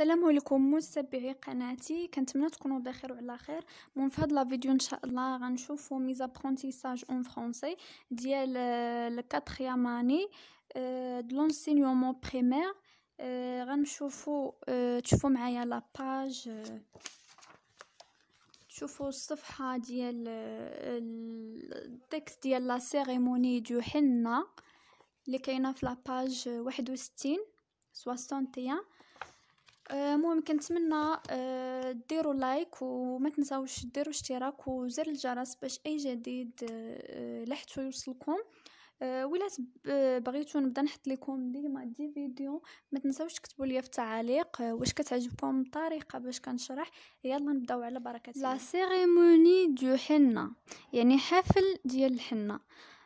السلام عليكم متابعي قناتي كنتمنى تكونوا بخير وعلى خير من في هاد لا فيديو ان شاء الله غنشوفوا ميزا برونتيساج اون فرونسي ديال آه، لا 4 اني دو لونسينيومون بريمير غنشوفوا تشوفوا معايا لا باج آه، تشوفوا الصفحه ديال آه، التكست ديال لا سيريموني دو حنا اللي كاينه في لا باج 61 61 آه، المهم كنتمنى آه، ديروا لايك وما تنساوش ديروا اشتراك وزر الجرس باش اي جديد آه، لحتو يوصلكم ولا بغيتو نبدا نحط لكم ديما دي فيديو ما تنساوش تكتبوا لي في التعاليق واش كتعجبكم الطريقه باش كنشرح يلا نبداو على بركه الله لا سيريموني دو حنه يعني حفل ديال الحنه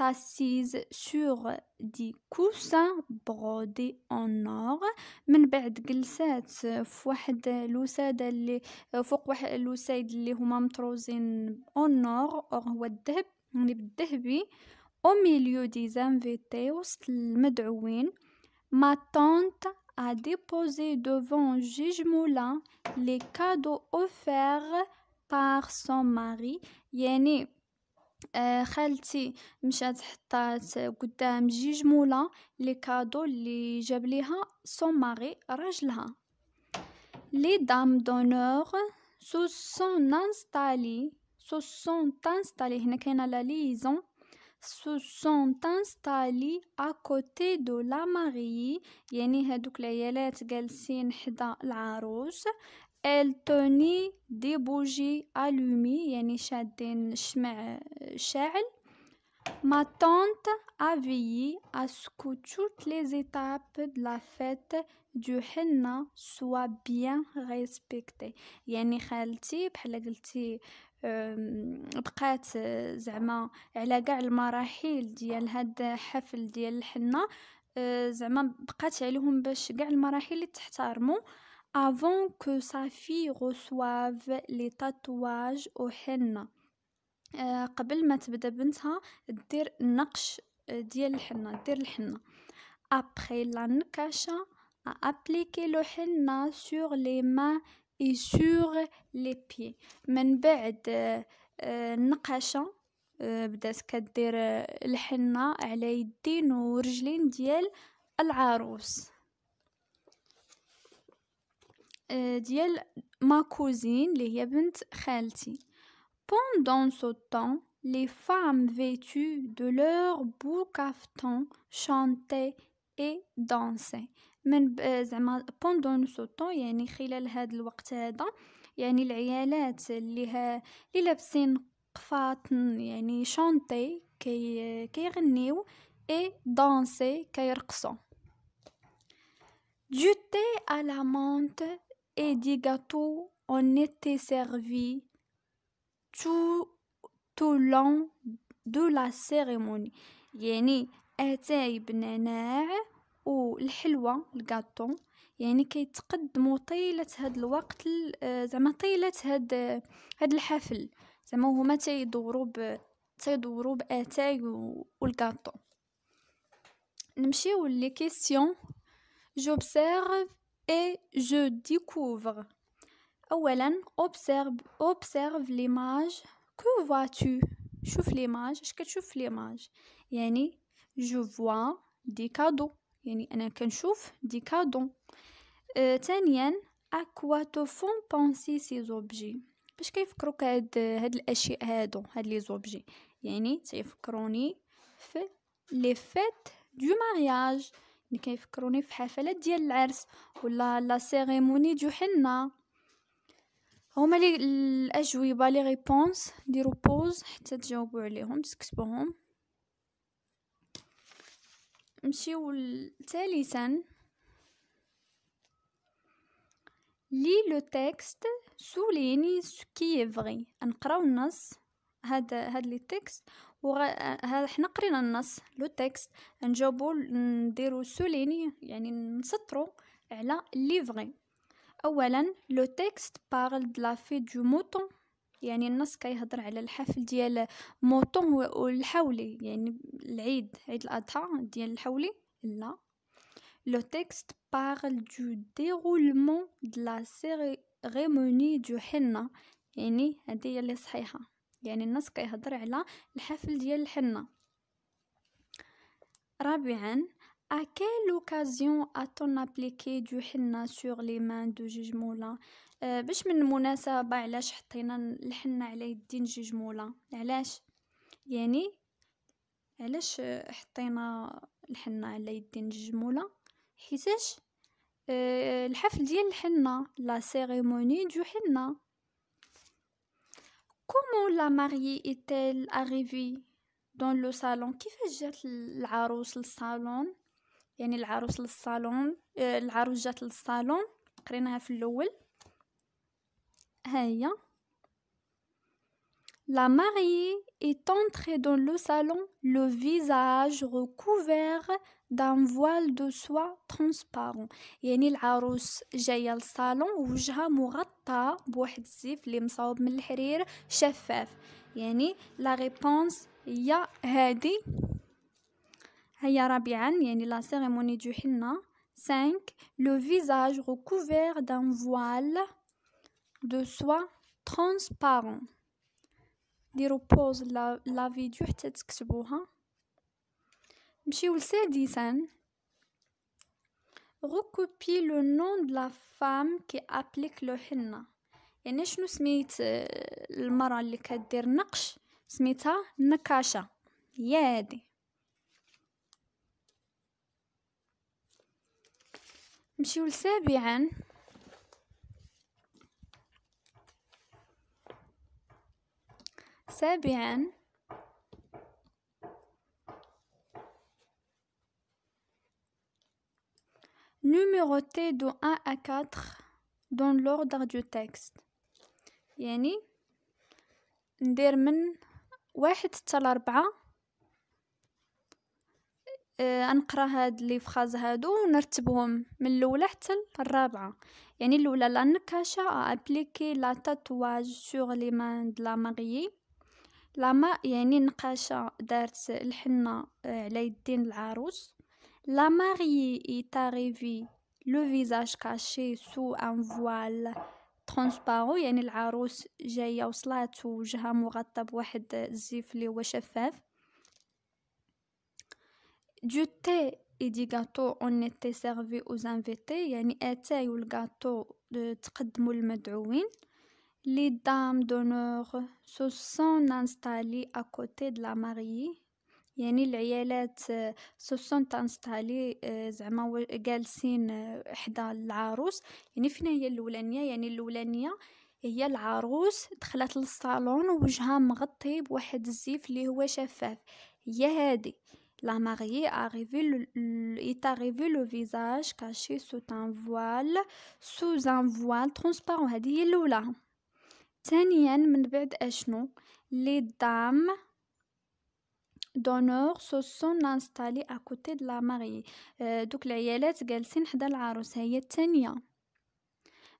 assise sur des coussins brodés en or من بعد جلسات في واحد الوسادة اللي فوق واحد الوسايد اللي هما مطروزين اون اور اور هو الذهب يعني بالذهبي او ميليو دي زانفيتي وسط المدعوين ما طونت a déposé devant juge Moulin les cadeaux offerts par son mari. يعني آه، خالتي مشات حطات قدام جيج مولا لي كادو اللي جاب ليها سون ماري راجلها لي دام دونور سو سون انستالي سو سون تانستالي هنا كاينه لا ليزون سو سون installés ا كوتي دو لا ماري يعني هادوك العيالات جالسين حدا العروس ال توني دي بوجي الومي يعني شادين شمع شاعل ما تونت افيي اسكو توت لي زيتاب دو فيت دو حنا سوا بيان ريسبكتي يعني خالتي بحال قلتي بقات زعما على كاع المراحل ديال هاد الحفل ديال الحنه زعما بقات عليهم باش كاع المراحل اللي avant que sa fille reçoive les tatouages au henna. قبل ما تبدا بنتها دير نقش ديال الحنة دير الحنة après la nakasha à appliquer le henna sur les mains et sur les pieds من بعد النقاشة بدات كدير الحنة على يدين ورجلين ديال العروس ma cousine les Pendant ce temps, les femmes vêtues de leur beaux chantaient et dansaient pendant ce temps, j'ai n'y ait pas de les filles de et dansaient et et des gâteaux ont été servis tout au long de la cérémonie يعني اتاي بنعناع والحلوى الكاطو يعني كيتقدموا طيله هاد الوقت زعما طيله هاد هاد الحفل زعما هما تيدورو ب تيدورو باتاي و والكاطو نمشيو لي كيسيون جوبسيرف et je découvre. observe observe l'image que vois-tu l'image اش كتشوف l'image je vois des cadeaux يعني انا des cadeaux. Euh, à quoi te font penser ces objets باش كيفكروك هاد هاد الاشياء هادو هاد لي زوبجي يعني تيفكروني في ملي كيفكروني في حفلات ديال العرس ولا لا سيريموني ديال الحنا هما لي الاجوبه لي ريبونس ديرو بوز حتى تجاوبوا عليهم تكتبوهم نمشيو ثالثا لي لو تيكست سوليني سو كي فري نقراو النص هاد هاد لي تيكست وحنا آه، حنا قرينا النص لو تيكست نجاوبو نديرو سوليني يعني نسطرو على لي فغي اولا لو تيكست بارل دو لا في دو موتون يعني النص كيهضر على الحفل ديال موطون والحولي يعني العيد عيد الاضحى ديال الحولي لا لو تيكست بارل دو ديرولمون دو لا سيريموني دو حنه يعني هذه هي اللي صحيحه يعني النص كيهضر على الحفل ديال الحنة رابعا à quelle occasion a-t-on appliqué du henna sur les mains de مولا euh, باش من المناسبة علاش حطينا الحنة على يدين جوج مولا علاش يعني علاش حطينا الحنة على يدين جوج مولا حيتاش آه، الحفل ديال الحنة لا سيريموني دو حنة Comment la mariée est-elle arrivée dans le salon كيفاش جات العروس للصالون يعني العروس للصالون العروس جات للصالون قريناها في الاول ها La mariée est entrée dans le salon, le visage recouvert d'un voile de soie transparent يعني العروس جاية للصالون وجهها مغطى بواحد الزيف اللي مصاوب من الحرير شفاف يعني لا ريبونس هي هادي هيا رابعا يعني لا سيريموني دو حنا 5 le visage recouvert d'un voile de soie transparent ديروا بوز لا, لا فيديو حتى تكتبوها نمشيو لسادسا غوكوبي لو نون دو لا فام كي ابليك لو حنا يعني شنو سميت آه، المرأة اللي كدير نقش سميتها نكاشا هي هادي نمشيو لسابعا سابعا numéroter de 1 à 4 dans l'ordre du texte يعني ندير من واحد حتى لأربعة آه نقرا هاد لي فخاز هادو ونرتبهم من الاولى حتى الرابعه يعني الاولى لا نكاشا ابليكي لا تاتواج سور لي مان د لا ماريي لما يعني نقاشة دارت الحنة آه، على يدين العروس لا ماري est arrivée le visage caché sous un voile ترونسبارو يعني العروس جايه وصلات وجهها مغطى بواحد الزيف اللي هو شفاف دو تي اي دي غاتو اون تي سيرفي او انفيتي يعني اتاي والغاتو آه، تقدموا للمدعوين Les dames d'honneur se sont installées à côté de la mariée يعني العيالات سوسون تانستالي زعما جالسين حدا العروس يعني فين هي الاولانيه يعني الاولانيه هي العروس دخلت للصالون est le visage caché sous un voile sous un voile transparent هذه هي ثانيا من بعد اشنو لي دام دونور سو سون انستالي ا كوتي دو لا ماري دوك العيالات جالسين حدا العروس هي الثانيه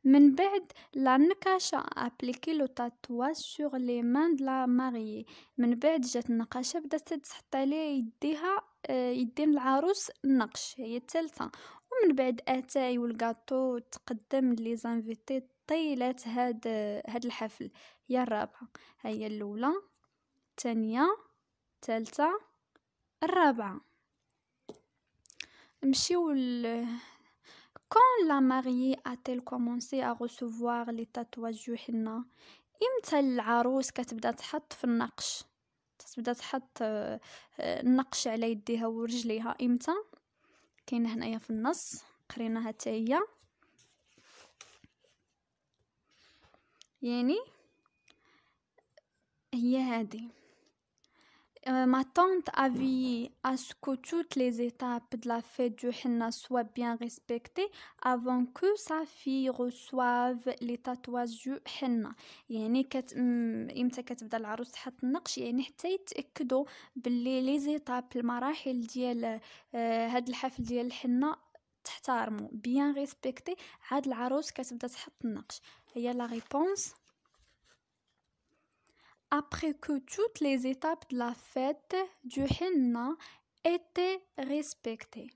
من بعد لا نكاشا ابليكي لو تاتواج سور لي مان لا ماري من بعد جات النقاشة بدات تحط عليه يديها آه، يدين العروس النقش هي الثالثة ومن بعد اتاي والكاطو تقدم لي زانفيتي طيلة هاد هاد الحفل هي الرابعة هي الأولى الثانية الثالثة الرابعة نمشيو ل كون لا a اتيل كومونسي ا à لي تاتواج tatouages امتى العروس كتبدا تحط في النقش تبدا تحط آه، النقش على يديها ورجليها امتى كاينه هنايا في النص قريناها حتى هي يعني هي هادي ما طونت افي اسكو توت لي زيتاب دو لا de دو حنا سوا بيان ريسبكتي افون كو سا في sa لي تاتواج les tatouages يعني كت امتى كتبدا العروس تحط النقش يعني حتى يتاكدوا باللي لي زيتاب المراحل ديال آه، هاد الحفل ديال الحنا تحترموا بيان ريسبكتي عاد العروس كتبدا تحط النقش Il y a la réponse. Après que toutes les étapes de la fête du henna étaient respectées.